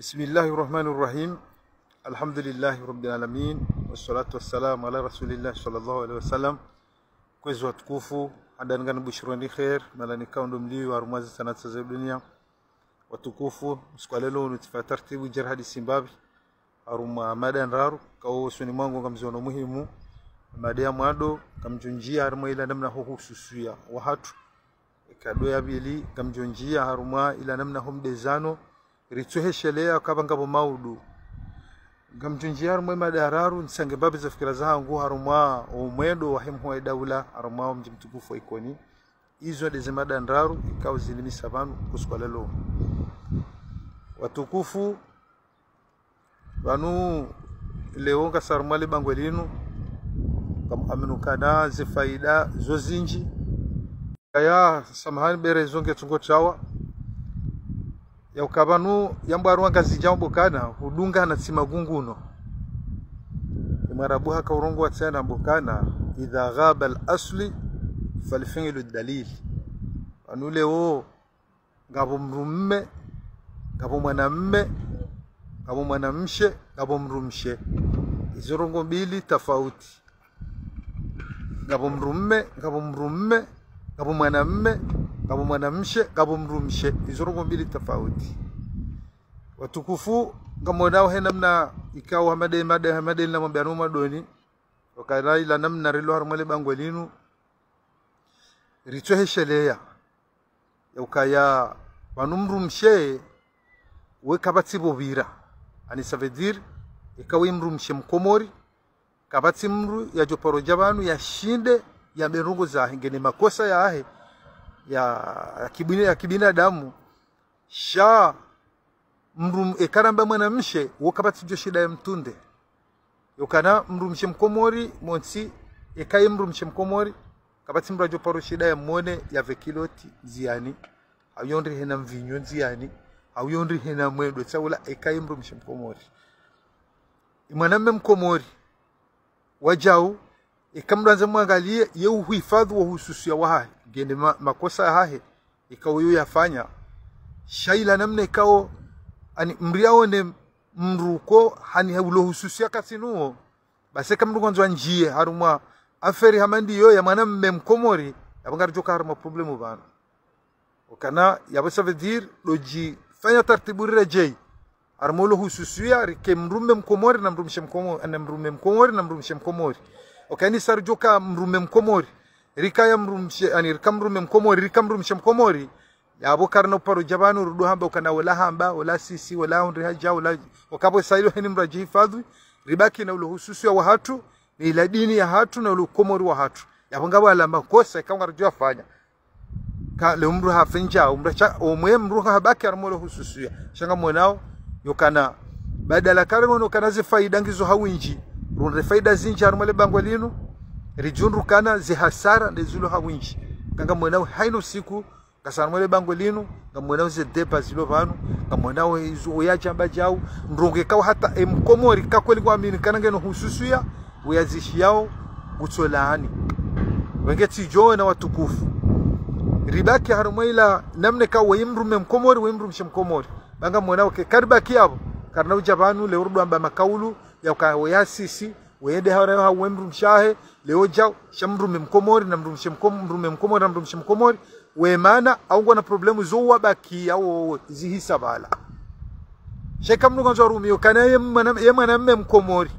Bismillahi rahmani rahim, alhamdulillahi rabbil alamin, wassalatu wassalamu ala rasulillahi sallallahu alaihi wasallam. Kwezi watukufu adangan bushurani khair malanika ndo mliwi wa rumwazi sanata za dunia watukufu msikwalelo nutifa tartibu jar hadi simbabi aruma madan raru kawo suni mwangu kamzono muhimu madea mwado kamjonjia haruma ila namna hohususuya wahatu kadoya bili kamjonjia haruma ila namna homdezano ritsuhesheleya kava ngavo maudu gamjunjiyaru mwe madararu nsange babi za fikira zangu harumwa omwedo wahemhuwa idaula harumwa mji mtukufu waikoni izo adezemadandraru ikawa zilimisa vanu kusikwalelo watukufu vanu leo ngasarumwale bango linu kamuaminukana zifaida zozinji kaya samahani bere zonge tungo chawa ya ya yambwarua ngazi jambo kana hudunga na simagunguno imarabu haka urongo watsana mbukana idha ghaba al-asli falifingilu dalili anule o gabo mrumme gabo mwanamme gabo mwanamshe gabo mrumshe hizo mbili tofauti gabo mrumme gabo mrumme gabo mwanamme kama mwanamshe kama mrumshe izorungo mbili tofauti watukufu kama nao he namna ikao hamade made hamade na mwambia no madoni wakala ila namna rilo harmale ritwe sheleya ya ukaya wanumrumshe wekabatsi bobira ani savedir ikao imrumshe mkomori kabatsi mru ya joporo jabanu ya shinde ya berungu za ngene makosa ya ahe ya, ya kibinadamu sha mrum ekaramba mwana mshe wokapatsijo shida ya mtunde yokana mshe mkomori monsi ekai mshe mkomori kapatsi mrajo paro shida ya mone ya vekiloti ziani auyondri hena mvinyo ziani auyondri hena mwedo tsaula e, mru mrumshe mkomori mme mkomori wajau ikamranza e mwangalie ye uhifadhi wa hususia waha gende ma, makosa hahe ikao e yo yafanya shaila namna ikao ani mriao ne mruko hani hulo ulohususia katinuo basi kamru kwanza njie harumwa aferi hamandi yo ya mwana mme mkomori joka harumwa problemu bana okana yabasa vedir loji fanya tartibu rejei harumwa ulohususia rike mrume mkomori na mrumishe mkomori na mrume mkomori na mrumishe mkomori ukainisa rijoka mrume mkomori rika ya mrumshe ani rika mrume mkomori rika rikamrumshe mkomori abo karna uparo jabanu rudu hamba ukana wala hamba wala sisi wala hundi haja wala wakapo sailo heni mraji hifadhi ribaki na uluhususi wa hatu ni ila dini ya hatu na ulukomori wa hatu yapangabo ala makosa kama rajua fanya ka le umru hafenja umra cha umwe mru habaki armolo ya shanga mwanao yukana badala karmo nokana zifaida ngizo hawinji runda faida zinji harumale bango lino rijundrukana zihasara ndezilo hawinji kanga mwenawe haino siku kasanumwele bango lino ngamwenawe zedepa zilo pano ngamwenawe uya jamba jau ndronge kawa hata emkomori kakweli kwamini kanangeno hususuya zishi yao laani wenge tijoe na watukufu ribaki harumwela namne ka wemrume mkomori wemrumshe mkomori banga mwenawe ke karibaki yabo karna ujabanu leurudu amba makaulu yaka sisi weyede hawarayo ha wemrum shahe leo jaw shamrume mkomori na mrumshe mkomori mkomori na mrumshe mkomori wemana au na problemu zo wabaki au zihisa bala sheka mnu kanzo rumio kana yemana mme mkomori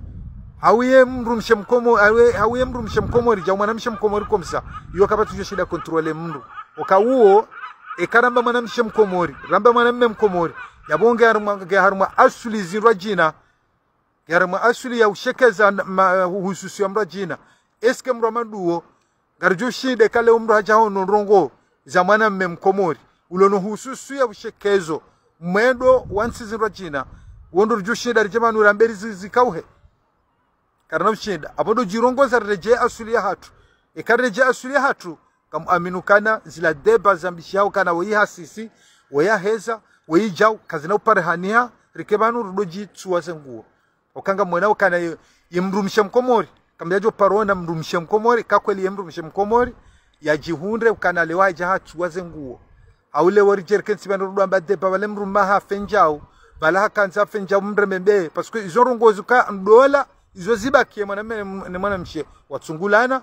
hawiye mrumshe mkomori hawiye, hawiye mrumshe mkomori mwana mwanamshe mkomori komsa yo kapata yo shida kontrole mndu okawuo ekaramba mwanamshe mkomori ramba mwanamme mkomori yabonge harumwa harumwa asuli zirwa jina ma asuli ya ushekeza uh, hususi ya mra jina eske mro maduo shide kale umra jao nonrongo zamana mme mmemkomori ulono hususi ya ushekezo mwendo wansi wansizinro jina wondo rujushida rjema uramberi zikauhe karna abodo jirongo za reje asuli ya hatu eka reje asuli ya hatu kam aminukana zila deba zambishi yao kana wei hasisi wei sisi wei jau kazina uparehania rikebanu rudoji tuwa nguo okanga mwena kana yemrumisha mkomori kambia jo parona mrumisha mkomori kakweli yemrumisha mkomori yajihundre kana lewa jaha chuwaze nguo aule wori jerken sibano rwamba de babale mruma ha fenjao bala hakanza fenja mre parce que izo rongozi ka ndola izo ziba kie mwana ne mwana mshe watsungulana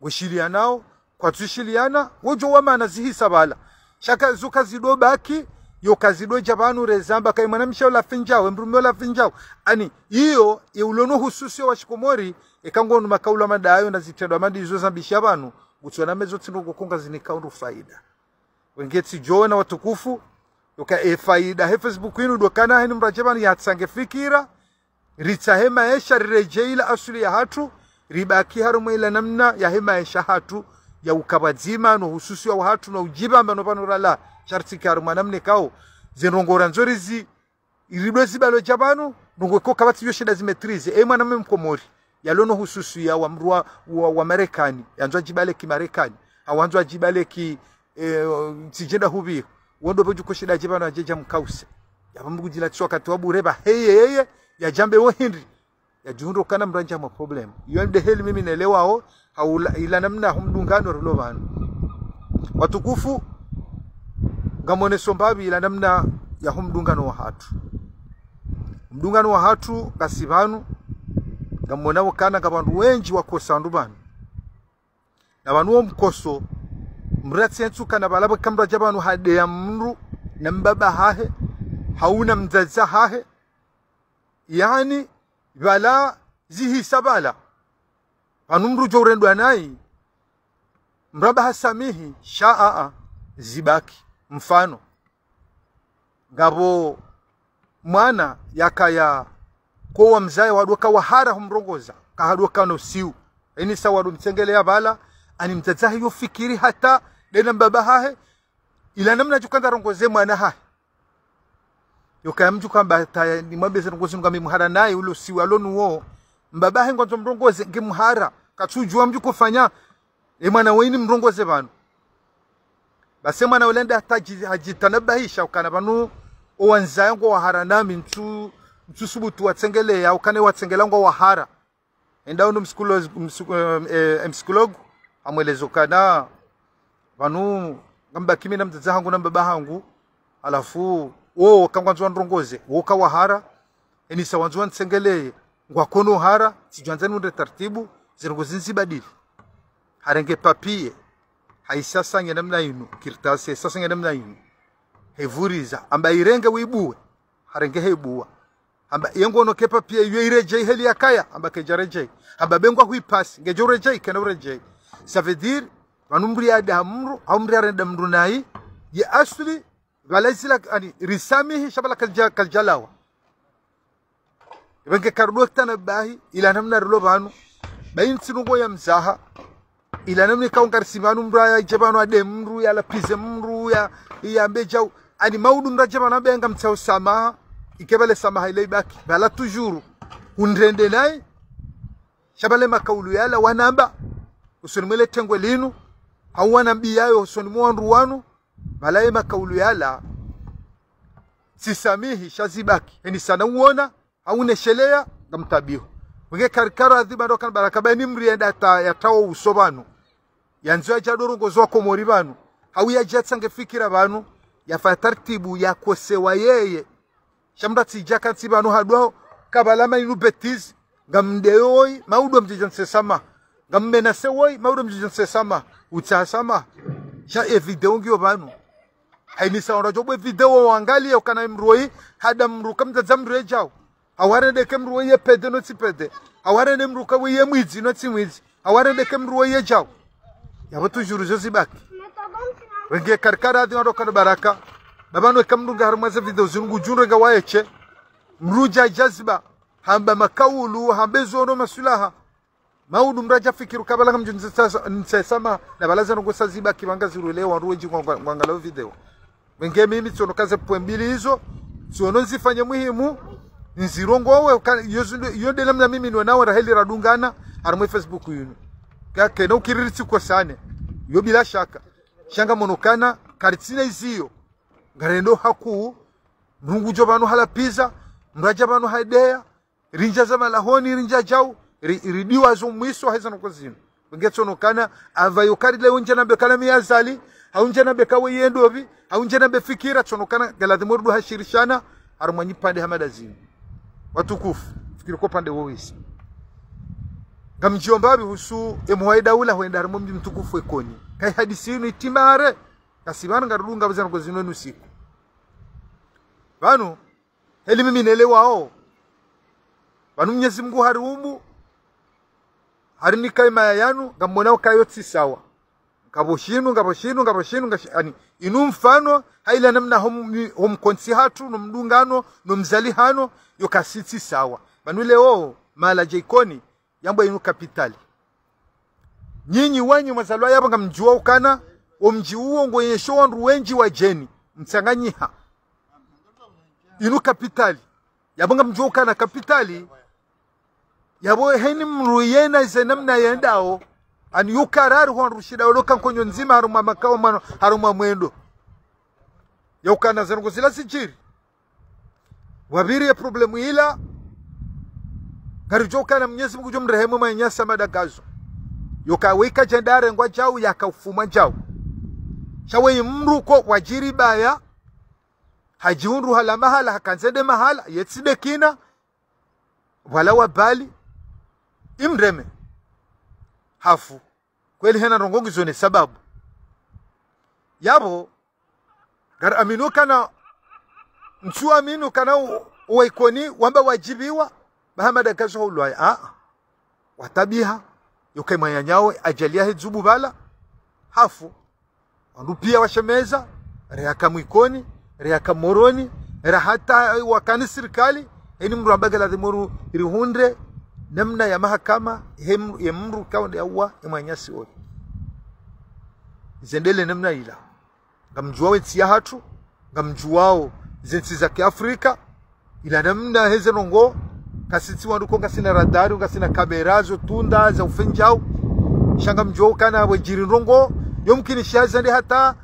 goshirianao kwatsishiliana wojo wama anazihisa bala shaka zuka zidobaki yo kazido chabanu rezamba kai mwana mshau la finjao embrume la finjao ani iyo iulono hususi wa shikomori ikangonu makaula madayo na zitendo madi zo zambisha banu gutsona mezo tsinungo kunga zinikaundu faida wengeti joona watukufu yoka e faida he facebook inu dokana hen mrajabani yatsange fikira ritsa hema esha rirejeila asuli ya hatu ribaki harumo ila namna ya hema esha hatu ya ukabadzima no hususi wa hatu na ujiba mbano panorala charitsikaro mwana mnekao zenrongora nzori zi iridwe zibalo jabanu nungweko kabatsi byoshe zimetrize e mwana memkomori yalono hususu ya wamrua wa, wa Marekani yanzwa jibale ki Marekani awanzwa jibale ki eh, tijenda hubi wondo bwo boju koshida jibana ajeja mkause yabambu kujila tswa katwa bureba heye heye ya jambe wo ya jundo kana mranja ma problem yo de heli mimi naelewa ho ila namna humdungano rulo bana watukufu ngamoneso mbavila namna ya mdungano wa hatu mdungano wa hatu kasibanu ngamona wakana kana nga wenji wakosa andu pano na omkoso mkoso ntuka na palapo kamra jabanu hade ya mndu na mbaba hahe hauna mzaza hahe yani vala zihisa sabala banu mndu jourendwa nai mraba hasamihi shaa zibaki mfano mwana yakaya kowa mzaye wadwa wahara humrongoza kahadwa no siu ini sa wadu ya bala ani mtadzahi yofikiri hata dena baba hahe ila namna chukanda rongoze mwana ha hahe yokamju kwamba ni mwambe rongoze nga muhara naye ulo siu alonu wo mbaba hengo ngwanzo mrongoze ngimhara katujua mtu kufanya e mwana weni mrongoze banu basi basema na ulenda hajitanabahisha ukana banu owanzayo ngo wahara nami ntu mtu subutu ya ukane watsengela ngo hara enda uno msikulogu eh, msikulogu amwelezo kana banu ngamba kimi na mtaza hangu na baba hangu alafu wo kangwanzwa ndrongoze woka wahara enisa wanzwa ntsengelee kono hara sijwanzani unde taratibu zirongozi nzibadili harenge papie haisasanya namna inu kirtase sasanya namna inu hevuriza amba irenge wibuwe harenge hebuwa amba yengo no kepa pia yue ireje heli yakaya amba kejareje amba bengwa kuipasi ngejoreje kenoreje ça veut dire wanumri ada amru amri ya damru nai ya asli walaisila ani risamihi shabala kalja kaljalawa ibenge kardo tana bahi ila namna rulo banu bayin sinugo ya mzaha ila namne simanu mru ya jebanu ade mru ya la pise mru ya ya mbejau ani maudu mndu aje pano mtsau sama ikebele sama samaha ile ibaki bala tujuru undende naye shabale makaulu yala wanamba usunimele tengwe linu au wanambi yayo usunimu wandu wanu bala ye makaulu yala sisamihi shazibaki yani sana uona au neshelea ngamtabiho wenge karikara adhiba ndo kan baraka bani mrienda ta yatawo usobanu yanzu ko mori banu hauya jatsange fikira banu yafa tartibu yakosewa yeye shamda tsijaka tsi banu hadwaho kabalama inu betiz gamdeyoi maudwa mjijansesama gammenasewoi maudwa mjijansesama utsasama sha evideo ngio banu haimisa orajo bwe video wangalie ukana mruoi hada mruka mdzadza mrejao awarendeke mruo ye pede no tsipede awarende mruka we ye mwidzi no tsimwidzi awarendeke mruo ye jao yabo jazi bak. wenge karkara adi waro kar baraka babano kamdunga har maza video zungu junrega wayeche mruja jazba hamba makaulu hambe zoro masulaha maudu mraja fikiru kabala kamjo nsesama na balaza ngo saziba kibanga zirulewa ruji ngwangalo video wenge mimi tsono kaze pwembili hizo tsono nzifanye muhimu nzirongo wewe yozindu yodela mna mimi nwe nawe raheli radungana ari facebook yuno keno ukiriri kwa sana yo bila shaka shanga monokana karitsina iziyo ngarendo haku nungu nungujo banu pizza mraja banu haidea rinja za malahoni rinja jau ridiwa zo mwiso haiza ngetso nokozino ngetsonokana ava yokarile unje na bekala miyazali haunja na bekawe yendovi haunja na befikira tsonokana galadimurdu hashirishana arumanyi pande hamadazini watukufu fikiri kwa pande woisi nga mjomba bihusu emuwaida ula huenda rumu mji mtukufu ekoni kai hadisi yinu itimare kasibana ngarudunga bazana kozino nusiku banu heli mimi nelewao banu mnyezi Mungu hari umu hari nikai maya yanu ngamwonao kayotsi sawa ngaboshinu ngaboshinu ngaboshinu yani inu mfano haila namna homkonsi hatu nomdungano nomzali hano yokasitsi sawa banu leo mala jaikoni yambo yenu kapitali nyinyi wanyu mazalwa yabo ngamjua ukana omji uwo ngo yesho wandu wenji wa jeni mtsanganyiha inu kapitali yabo ngamjua ukana kapitali yabo heni mruyena ze namna yendao ani yukarari ho rushida oloka nkonyo nzima harumwa makao mano harumwa mwendo yaukana zango zila sichiri wabiri ya problemu ila ngati chokana mnyezi mungu chomrehemu manyasa madagazo yokawika chandare ngwa chau yakaufuma jau chawe mruko wajiri baya hajiundu hala mahala hakanzende mahala yetside kina wala wabali imreme hafu kweli hena rongongi zone sababu yabo gar aminu kana mtu aminu kana waikoni wamba wajibiwa mahamada kasho ulway a ah, watabiha yokaimanya nyawe ajaliahe dzubu bala hafu wandu washemeza reaka mwikoni reaka moroni rahata wakani serikali eni mru ambagala dimuru irihunde namna ya mahakama ya mru kaunde yaua emwanyasi oyi zendele namna ila ngamjuwao nsi ya hatu ngamjuwao zensi za kiafrika ila namna heze hezenongo kasitsiwa rukonga sina radari unga sina kaberazo tunda za ufenjao shanga mjoo kana wejiri nrongo yomkini shiazi ndi hata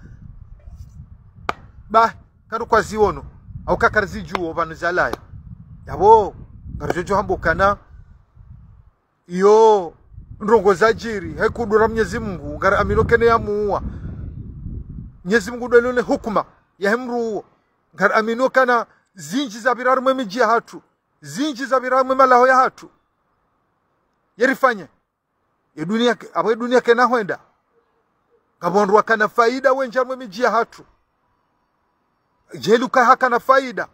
ba karu kwa ziono au kakarzi juu obanu zalaya ya bo yabo hambo kana yo nrongo za jiri kudura mnyezi mungu gara amino kene ya muua mnyezi mungu dolone hukuma ya hemru hemruo gara amino kana zinji za biraru mwemiji hatu za biramu malaho ya hatu yerifanye edunia abo kena hwenda kabondwa kana faida mwe miji ya hatu jeluka hakana faida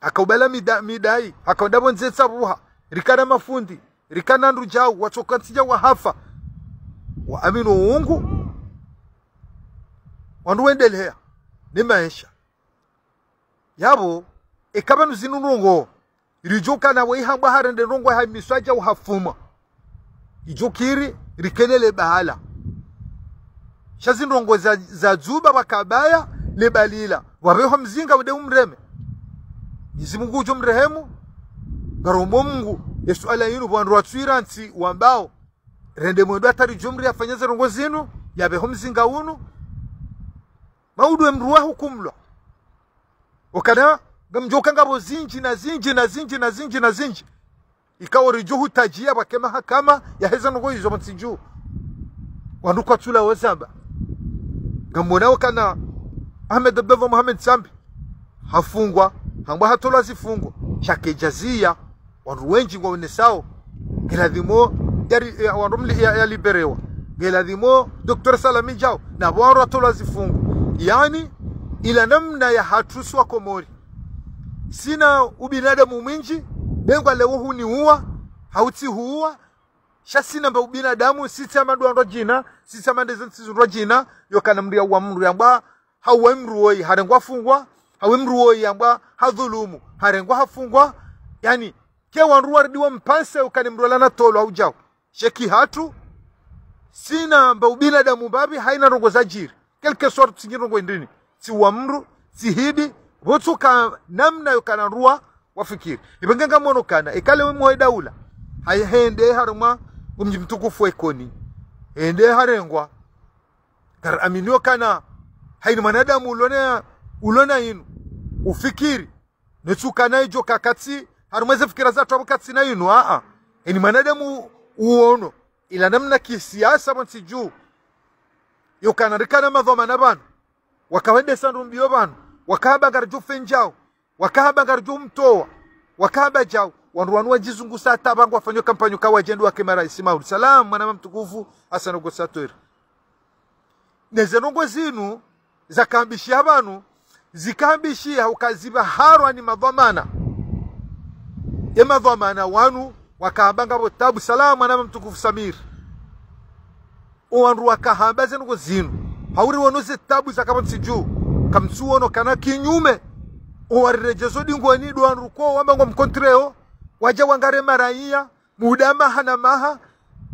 akaubala mida, midai akaunda bonzetsa ruha rikana mafundi rikana ndujau watsokatsija wahafa waamini uungu wanduwendelea ni maisha yabo ikabanu zinunungo rijuka na weihambwa hara rongwa ha miswaja uhafuma ijukiri rikelele bahala shazindongo za, za dzuba wakabaya lebalila wabeho mzinga wede umreme Mwenyezi Mungu ujo mrehemu garombo Mungu Yesu ala inu bwandu watswira nsi wambao rende mwendo atari jumri afanyeze rongo zinu yabeho mzinga unu maudu emruwa hukumlo okana nga ngabo zinji na zinji na zinji na zinji na zinji ikawo juhu tajia bakema hakama yaheza nugo izo mtsinju wanuko tula wazaba ngamwonao wakana Ahmed Abdallah Mohamed Sambi hafungwa hamba hatola zifungo chake jazia wandu wenji wa wenesao geladhimo yari ya, wanrumli ya, ya, liberewa geladhimo Dr. Salami Jao na wanru hatolwa zifungo yani ila namna ya hatusu wa komori sina ubinadamu mwinji bengwa leo huniua hauti huwa sha sina mba ubinadamu sisamadu ndo jina ndo jina yokana mndu mru ya yambwa hauwe mru oi harengwa fungwa hawe oi ya yambwa hadhulumu harengwa hafungwa yani ke wandu waridiwa mpanse ukani mru lana tolo au aujao sheki hatu sina mba ubinadamu babi haina rongo za jiri kelke swatu singirongo indini siwa mndu sihidi botsuka namna yokana ruwa wafikiri ibenganga monokana ekale ikale wimwe daula hayahende haruma umji mtukufu ekoni ende harengwa kar aminu kana haini manadamu ulona ulona inu ufikiri netsuka na naijo kakatsi harumweze fikira za tabu katsi na inu a a ni manadamu uono ila namna kisiasa mwansi yokana yokanarikana madhoma na banu wakawende sandu mbio bana wakaba garju fenjao wakaba garju mtoa wakaba jao wanruanua jizungusa sata bangu wafanywe kampanyo kawa jendu wa kemara isimauli salam mwanama mtukufu hasana Neze nezenongo zinu za zakambishia banu zikambishia ukaziba harwa ni madhamana Ya madhamana wanu wakabanga bo tabu salamu mwanama mtukufu samir owanru wakahamba zenongo zinu hauri wonoze tabu zakabonsi juu kamsuono kana kinyume o warre so ɗingoni ɗo an ruko wamba gom contré o waja wangare maraiya muda maha na maha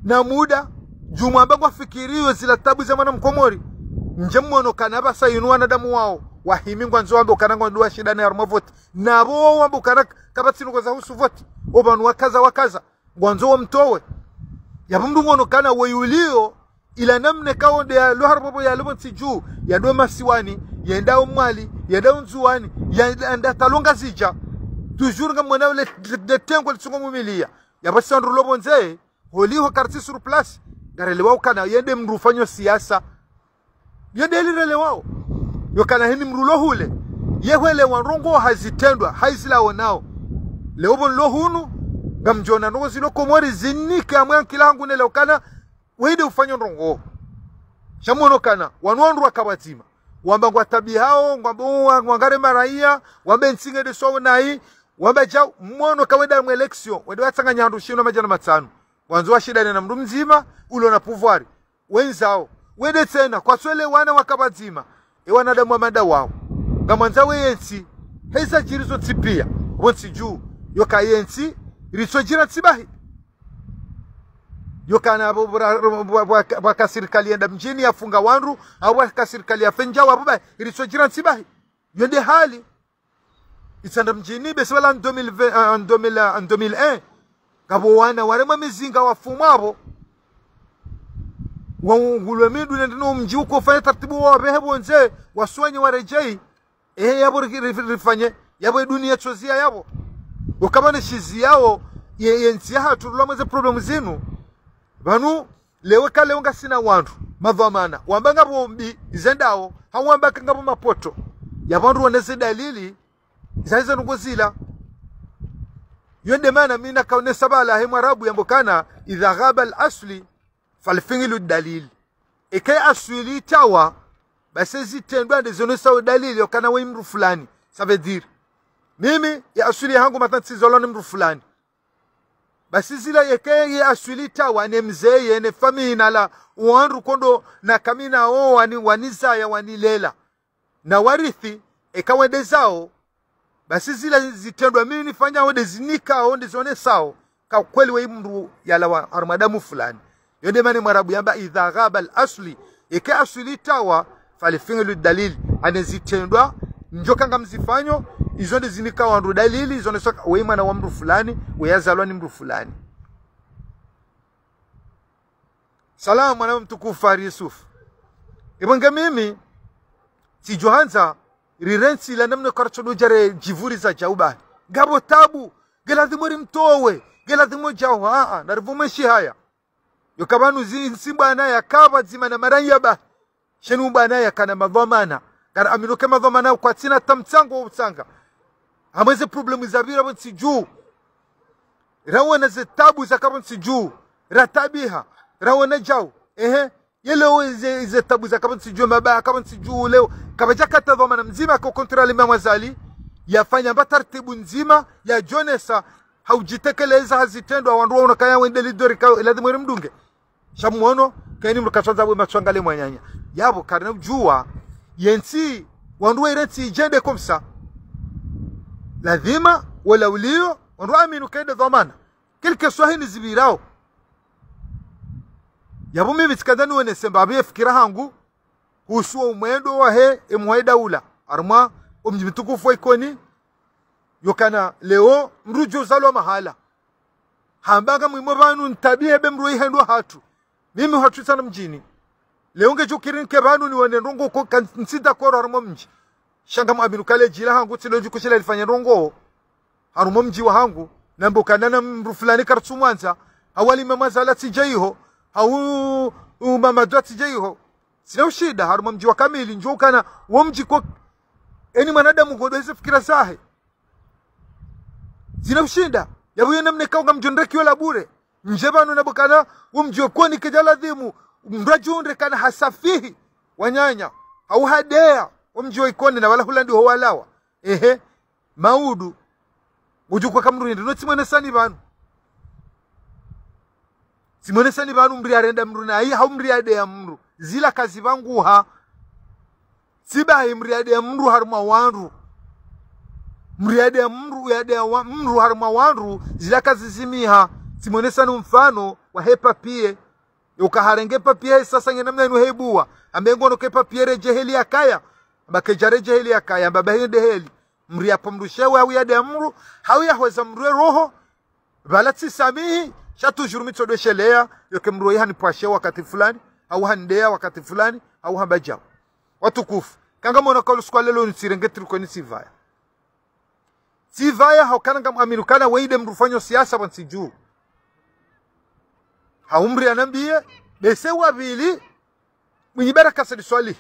na muda juma ambango afikiriyo zila tabu za mwana mkomori nje mwono njemmono kanaba sayinu damu wao wahimingwa nzo wambe ukanangwa nduwa shida na yaruma voti nabo wambe ukanak kabatsinuko za husu voti obanu wakaza wakaza gwanzo wamtowe yabumdungono kana weyulio ila namne kaonde ya luhar bobo ya lubon si juu do masiwani ya yenda umwali nda unzuwani ya nda talonga zija tujur nga mwana wale de tengo li litsungo mumilia yabasandru lobo nzee ho karti suru sur place garelewa kana yende mrufanyo siasa yende elirelewao yokana hini mrulo hule yehwele wanrongo hazitendwa haizilao nao leobon lohunu ngamjona nongo zino komori zinike amwe nkila hangu nelokana wende ufanye ndongo shamuonokana wanondwa kawatima wamba ngwa tabi hao ngwamba ngwangare maraia wamba ntsinge de so nai wamba ja mwono kaweda mu election wede watsanganya nyandu shino majana matsano wanzo wa shida na mdu mzima ulo na puvwari wenzao wede tena kwa swele wana wakabadzima e wanadamu wa mada wao ngamwanza weyensi heza jirizo tsipia wonsi juu yoka yensi riso jira tsibahi yokana bwaka bwa serikali enda mjini afunga wanru au bwaka serikali afenja wabuba irisojira nsibahi yende hali isanda mjini besibala en 2020 en 2000 en 2001 kabo wana wale mwa mizinga wafumabo wangulwe midu nende no mji uko fanya taratibu wa behebo nze waswanye rejei eh yabo rifanye yabo dunia chozia yabo ukamana shizi yao yenzi ya hatu lwa mweze problem zinu vanu lewe kalenga sina wandu mavamana wambanga bombi izendawo hawambakanga mapoto ya vandu waneze dalili zaize nukuzila yonde mana mina kaone sabala he mwarabu yambokana idha ghaba al-asli falfingilu dalili ikaye asli tawa basi zitendwa ndizonosawo dalili okana we mru fulani savedhiri mimi ya asli hangu matansizola ni mru fulani basi zila basizila yekeye aswilita wane mzeye ne famina la uwan kondo na kamina o wani wani lela na warithi ekawende zao basi zila zitendwa mimi nifanya wende zinika wende zone sao ka kweli we mru yala wa armadamu fulani yonde mani marabu yamba idha ghaba al asli eke asli tawa falifingu dalil anezitendwa nga mzifanyo izo ndi zimikawo wandu dalili zionesoka we mwana wa mndu fulani weyazalwa ni mndu fulani salamu mwanawe mtukufu ari yusufu ibonge mimi sijohanza rirensila namne jivuri za jaubani gabo tabu gelazimo mtowe gelazimo jaho aa narivumeshi haya yokabanu zinsi bwana yakava zima na maranyaba shenu bwana yakana madhamana kar aminuke madhamana kwatsina tamtsango utsanga hamweze problemu za zabiro abo nsijuu rawona ze tabu zakabo nsijuu ratabiha rawona jau ehe yelewo ize, ize tabu zakabo nsijuu mabaya kabo nsijuu leo kabajakata dhamana mzima kwa kontrol Imam Ghazali yafanya mba taratibu nzima ya jonesa haujitekeleza hazitendwa wandu waona kaya wendeli dori ka lazima iri mdunge shamuono kani mrukatsanza bwe machwangale mwanyanya yabo karne jua yensi wandu irensi jende komsa lazima walaulio aminu kaida dhamana kili kiswahili zibirao yabumi mimi tsikadani wene sembabiye fikira hangu kuhusu umwendo wa he imwa daula arma umji mtukufu ikoni yokana leo mrujo zalwa mahala hambaga mwimo banu ntabie bemru ihendwa hatu mimi hatu sana mjini leo ke banu ni wene ndongo ko kansida koro arma mji shanga mu jila hangu tilo juku ilifanya rongo harumo mjiwa hangu na nana mru fulani mwanza awali mama zala tijaiho au mama dwa tijaiho sina ushida harumo mjiwa kamili njoo kana wo kwa eni mwanadamu godo hizo fikira zahe zina ushinda yabuye namne kaunga mjondrekiwa la bure njebano nabukana umjio kwani kijaladhimu mrajundre kana hasafihi wanyanya au hadea omji wa ikonde na wala hulandi ho walawa ehe maudu ujukwa sani notsimwenesani vanhu sani vanhu mri arenda mru na aiha mri ya mru zila kazi vangu ha vanguha tsibahi mri ya mru hari mawandu mri ya mru ya ade ya mru haruma wanru zila kazi zimiha sani mfano wa hepa pie ukaharenge papie sasa ngenamna inu hebuwa ambengono kepa papie rejeheli ya kaya akaya bakejareje heli akayamba bahinde heli mriapo mrushewe au yade amru hawiyahweza mrue roho samihi valatsisamihi shatujuru mitsodweshelea yoke mrue pwashe wakati fulani au handea wakati fulani au kanga watukufu kangamona kalusikwa lelo nitsirengetiriko nitsivaya sivaya sivaya kama mwamirukana weide mrufanyo siasa juu haumri anambiye bese wabili wavili mwinyibera kasadiswalihi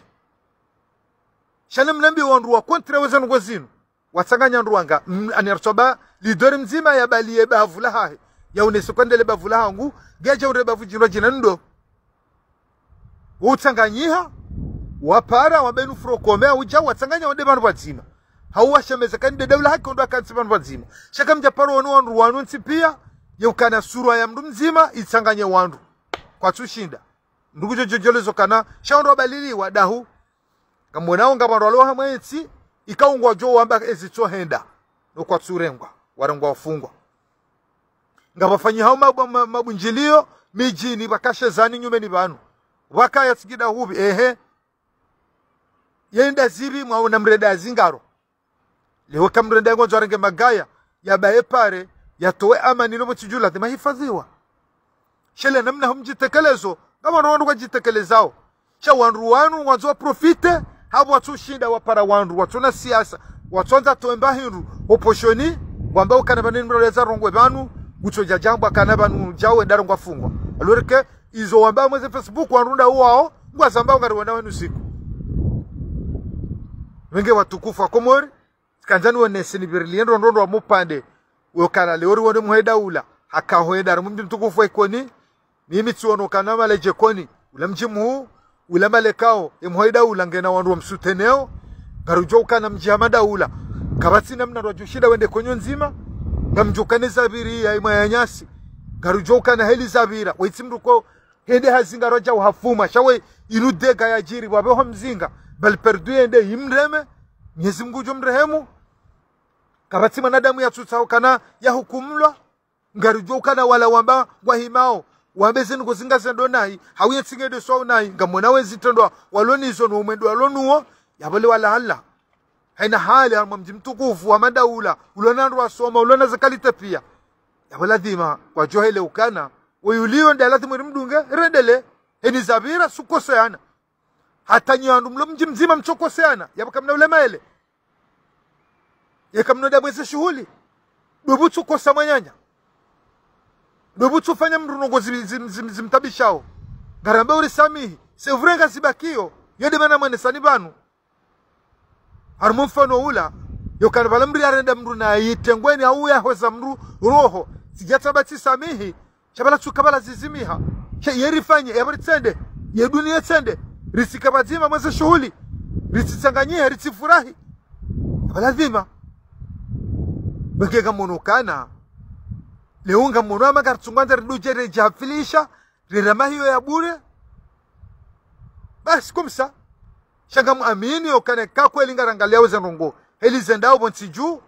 shane wa ndruwa kontreweza nungo zinu watsanganya ndruwanga anirtoba lidori mzima ya yabaliye bavu lahahe yaune sikondele bavu ngu geja ure bavu jino jina ndo utsanganyiha wapara wabenu furo komea uja watsanganya wade banu wadzima hauwashemezekani dedevula haki ondo kansi banu wadzima shaka mjaparo wanu wa wanru wanu ya ukana surwa ya mdu mzima kwa tushinda kwatushinda jojolezo kana shaondo wabaliliwa wadahu nga mwenaonga vandu aloha mwetsi ikaungwa jo wamba ezitsohenda tsurengwa warengwa wafungwa nga vafanyihawo mabunjilio mijini banu waka ya vakayatsikida hubi ehe yenda zivi mwaona mreda zingaro lewe kamreda yangonzo arenge magaya yabaye pare yatowe amani nomuchijula hifadhiwa shele namna humjitekelezo nga wanu wanu kwajitekelezao sha wandu wanu wanzo waprofite habu habo watushinda wapara na siyasa watu anza toemba hiru oposhoni wamba kanabani banini leza rongwe banu guchoja jajambwa kanabani banu jawe ndarongwa fungwa aloreke izo wamba mweze facebook wanrunda uwao ngwa zamba kari wanda wenu siku wenge watukufu akomori kanjani wonesini biriliendo nrondo wa mupande ukana leori wane muheda ula akahoeda mumbi mtukufu ekoni mimi tuono kana male jekoni ula mjimu huu ulama lekao imhoida ula ngena wandu wa msuteneo ngarujoka na mjihamada ula kabatsina mna rajushida wende kwenye nzima ngamjukane zabiri ya ima ya nyasi ngarujoka na heli zabira waitsimru ko hende hazinga roja uhafuma shawe inudega ya jiri wabeho mzinga bal perdu yende imreme Mwenyezi Mungu jomrehemu kabatsi mwanadamu yatsutsao kana yahukumlwa ngarujoka na wala wamba wahimao wabezeni kuzingazinadwa nayi hawiye tsingedwe swawu nayi ngamwena wezitendwa walonizo niumwedwe yabole wala hala haina hali amwa mji mtukufu wa madaula ulonandu soma ulona zakalite pia yapole kwa johele ukana weyuliyo ndi alazima mdunge rendele eni zavira sukoseana nyandu mlo mji mzima mchokoseana yapakamna ulemaele yakamnodabweze shughuli dubutsukosa mwanyanya ndobutsi ufanya mrunogo zimtabishawo zim, zim, uri samihi sevurenga zibakio. Yende mana mwene sanibanu. harumu mfano ula yokana vala ya renda mru na itengweni yitengweni ya hoza mru roho Sijata bati samihi Chabala tukabala zizimiha Che yerifanye yavari tsende yedunia tsende risikavadzima mweze shughuli risitsanganyihe risifurahi avala dhima wengega munukana leunga mmono amakati tsungwanza riduje rejafilisha rirama hiyo ya bure basi kumsa shangamu amini okane kakwe linga rangalia weza uze heli zenda bonsi juu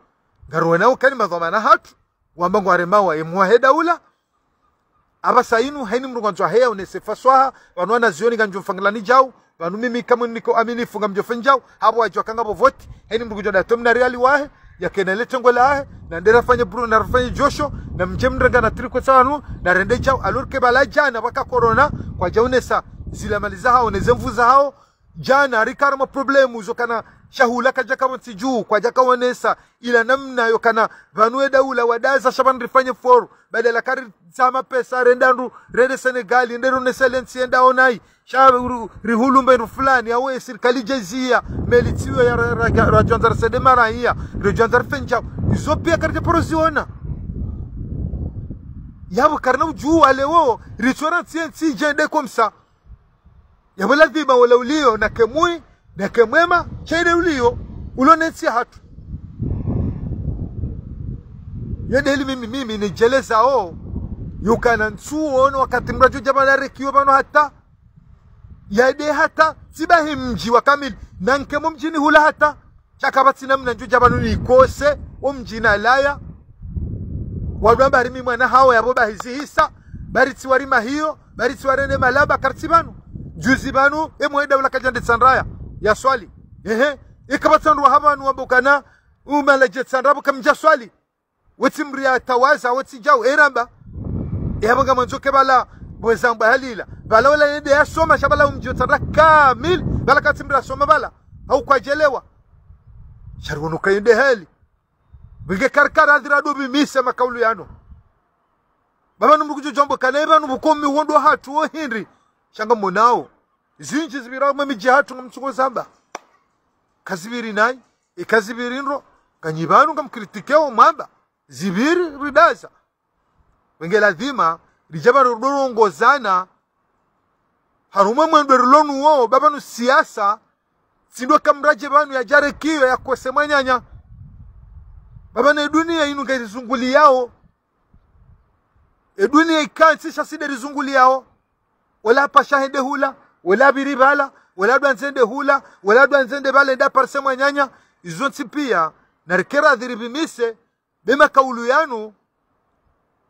ngaruwena ukani madhoma na hatu wambangu aremawa emuwa heda ula aba sainu haini mrungu anzwa hea unesefa swaha wanu wana zioni kanju mfangilani jau wanu mimi kamu niko amini funga mjofenjau jau hapo wajwa kanga bovoti haini mrungu jona tomna reali wahe yakene lete ngola na ndera fanye bru na fanye josho na mje na triko sanu na rende chao alurke bala jana waka corona kwa jaunesa zilamaliza hao nezemvuza hao jana rikarma problemu zokana shahulaka jakawanti juu kwa jaka wanesa ila namna yo kana vanue daula wadaza shaban rifanye for badala kari sama pesa renda rendandu rende senegal nderu neselensi enda onai rihulu rihulumbe fulani awe sirkali jezia melitiwe ya rajonzar sedema raia rajonzar fenja izo pia karite poroziona yabo karna juu alewo rituaranti nsi jende komsa lazima wala ulio na kemui neke mwema chaire ulio ulonensia hatu yedeli mimi mimi ni jeleza o yukana nsuono wakati mrajo jamanarikiwe pano hata yade hata sibahi mji wa kamili nankemo mjini hula hata chakabatsina mnanjo jabanu nikose omjini alaya wadwamba harimi mwana hao yabo bahizihisa baritiwarima hiyo baritiwarene malaba kartibanu juzi banu emwe dawla kajande sanraya ya swali ehe ikabatsandu habanu wabukana swali wati mriya tawaza wati wetsijawu eramba eh, yabanga mwanzo kebala bwezambu halila bala wala yende yasoma shabala tsandra kamil bala katsimriya soma bala au kwajelewa sharwonuka yende hali bige karkara adhira do misa makaulu yano baba numrukujo jombo kana ibanu bukumi wondo hatu hinri shanga monao zinji zibiramu emijahathu nga mtsukozamba khazibiri nayi ikhazibiri nro kanyibanu kanyivanu ngamkritikewo mwamba zibiri ridasa wenge lazima rijava ridorongozana harumwe mwendwe rilonuwowo bavanu siyasa sindwe kamraje banu ya jare vanu yajarekiyo yakwese mwanyanya bavana edunia inu ngairizunguliyawo edunia rizunguli yao wala olapa shahede hula welabiri bala weladwa nzende hula weladwa nzende bala enda parse mwanyanya izo ntsi piya narikera adhiribimise bema kaulu yanu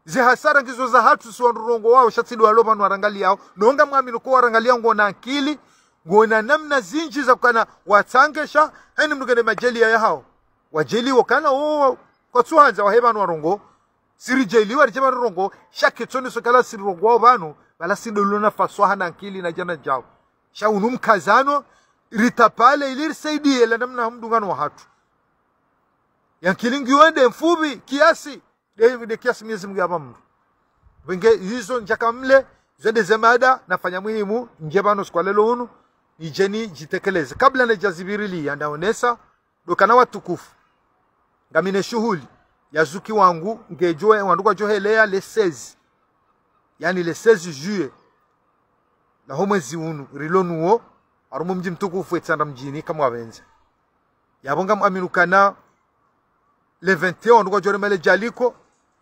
zihasara ngizo za hatu si wandurongo wao shatsidi walo pano warangali yao nonga mwami nuko warangali yangu na akili ngona namna zinji za kana watangesha hani mnugene majeli ya yao wajeli wakana oo kwa tsuhanza wahebanu warongo siri sirijeliwa rijebanu rongo shakitsoni sokala siri rongo wao banu balasindoluna faswahana nkili na jana jawo shaunum kazano ritapale ilirisaidie la namna mdungano wa hatu yankilingiwende mfubi kiasi de, kiasi miezi mgaba mamu wenge hizo njaka mle zende zemada nafanya muhimu njebano lelo unu ijeni jitekeleze kabla na nejazibirili yandaonesa dokana watukufu ngamine shuhuli yazuki wangu ngejoe wandu kwajohelea lesezi yani le 16 juillet na mwezi uno rilonuwo ari mu mji mtukufu etsanda mjini kama wabenze yabonga muaminukana le 21 wandu mele jaliko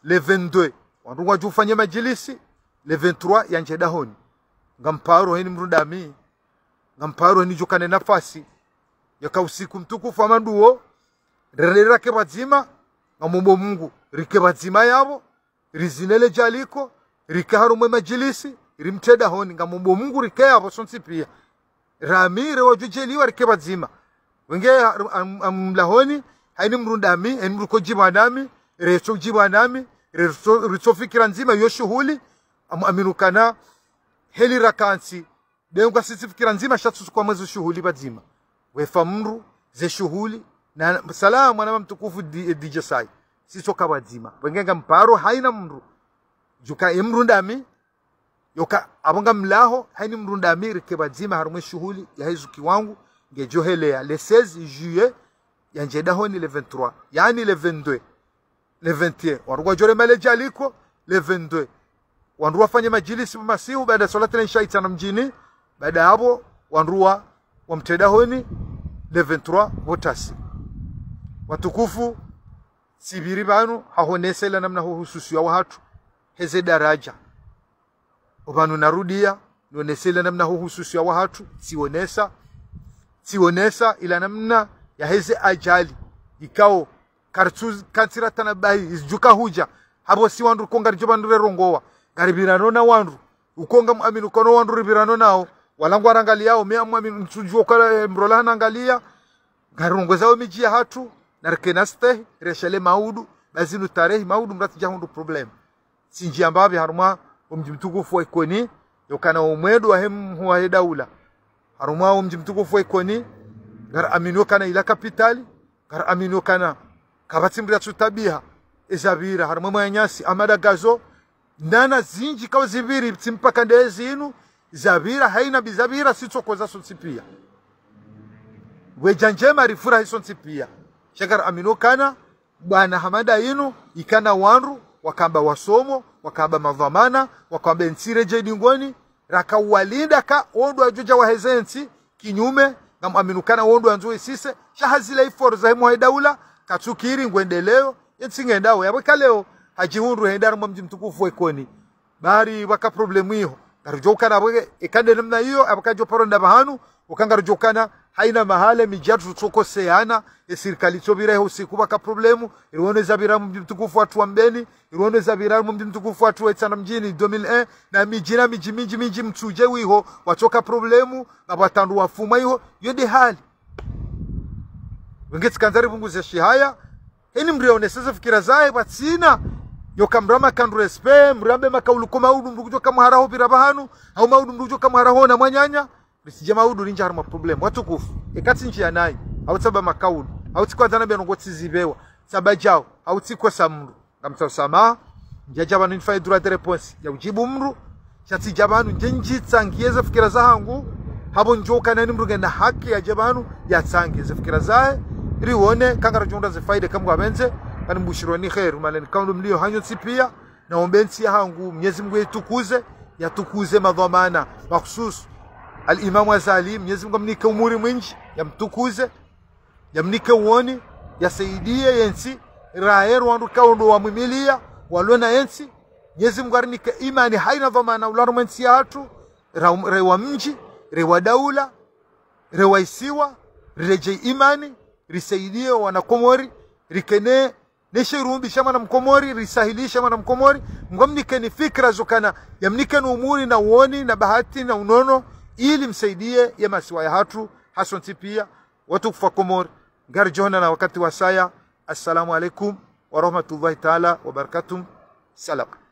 le 22 wandu kwajufanye majilisi le 23 yanje dahoni ngamparo heni mrudami ngamparo heni jukane nafasi yaka usiku mtukufu amanduwo rererake badzima ngamubo mungu rike badzima yabo rizinele jaliko rikaru mwe majilisi rimteda honi ngamumbo mungu rikeya posonsi pia ramire wajujeliwa rike bazima wenge amla honi haini mrundami haini mruko jibwanami reso jibwanami reso fikira nzima yo shughuli aminukana heli rakansi denga sisi fikira nzima shatusu kwa mwezi shuhuli bazima wefa mru ze shuhuli na salamu mwana mtukufu DJ Sai sisoka bazima wengenge mparo haina mru juka emrundami yoka abonga mlaho haini mrundami rikeba dzima harumwe shughuli ya hizo kiwangu ngejohelea le 16 juillet ya yanjedahoni le 23 yani le 22 le 21 warugwa jore male jaliko le 22 wanrua wafanye majilisi masihu baada salati na isha na mjini baada hapo wanrua wa wamtedahoni le 23 votasi watukufu sibiri banu hahonesela namna hususi wa hatu heze daraja upano narudia nionesele namna huhususi ya wahatu sionesa sionesa ila namna ya heze ajali ikao kartu kansira tanabahi izjuka huja habo si wandu konga njo ndure rongowa garibira nona wandu ukonga muamini kono wandu ribirano nao walangu arangalia o mea muamini msujuo kala eh, mrola anangalia garongozao miji ya hatu na rekenaste reshale maudu bazinu tarehi maudu mratija hundu problemu sinji ambavyo mbabe harumwa omji mtukufu ikoni yokana umwedu wa hemu huwa daula harumwa omji mtukufu ikoni gar aminu kana ila kapitali gar aminu kana kabatsimbira tsutabia ezabira harumwa mwanyasi amada gazo nana zinji kawa zibiri tsimpaka ndezi inu zabira haina bizabira sitsokoza sontsipia weja njema rifura hisontsipia shakar aminu kana bwana hamada inu ikana wanru wakamba wasomo wakamba madhamana wakamba entsireje dingoni rakauwalinda ka ondu ajuja wahezentsi kinyume ngamwaminukana wondu anzue sise shahazila iforo zahimwa hedaula katsukiri ngwendeleo yetsingendawo yabeka leo hajihundu hendarumwa mji mtukufu wekoni bari waka problemu iho garujoukana abweke ikande namna hiyo abakajoparonda bahanu okangarujokana haina mahala mijatu tuko seana e tutsokoseana esirikali tsobireho usiku baka problemu irwono izabiramu mji mtukufu watu wa mbeni irwono izabiramu mji mtukufu watu wa tsana mjini 2001 na mijira miji miji miji mtuje wiho watsoka problemu batandu wafuma iho yodi hali kanzari bungu za shihaya eni ini sasa fikira zae batsina zaye watsina yokamrama respect mrambe makaulukoma udu ndukujo mrukujoka mwaharaho bahanu au maudu mrukujoka mwaharaho na mwanyanya risijama udu ninja haruma problem watukufu ekati nchi yanayi awutsaba makawudu awutsikwa dzanabe nongo tsizibewa tsaba jawo awutsikwa sa mndu ngamtsa usama njaja vanhu ndifane durate reponsi yaujibu mndu chatsija vanhu njenjitsangiye zefikira za hangu hapo njokanani mrunge na haki yaje vanhu yatsange zefikira zaye rione kangara jonda zefaide kamgu avenze kani mbushironi kheri maleni kaundu mliyo hanyo tsipia naombe nsi ya hangu mnyezi mungu yetukuze yatukuze madhamana makhususu alimamu Azali, mwenyezi mungu amnike umuri mwingi, yamtukuze yamnike uoni yasaidie yensi raher rwandu kaundu wamwimilia walwe na yensi mwenyezi mungu arinike imani haina dhamana ulano mwensi yatu rewa mji rewa daula rewa isiwa rileje imani risaidie wana Komori rikene rumbi shama na mkomori risahili shama na mkomori ni fikra zukana ni umuri na uoni na bahati na unono ili msaidie yamasiwa ya hatru hasonti pia watukufa komor ngari jona na wakati wa saya assalamu alaikum warahmatullahi taala wabarakatuh salam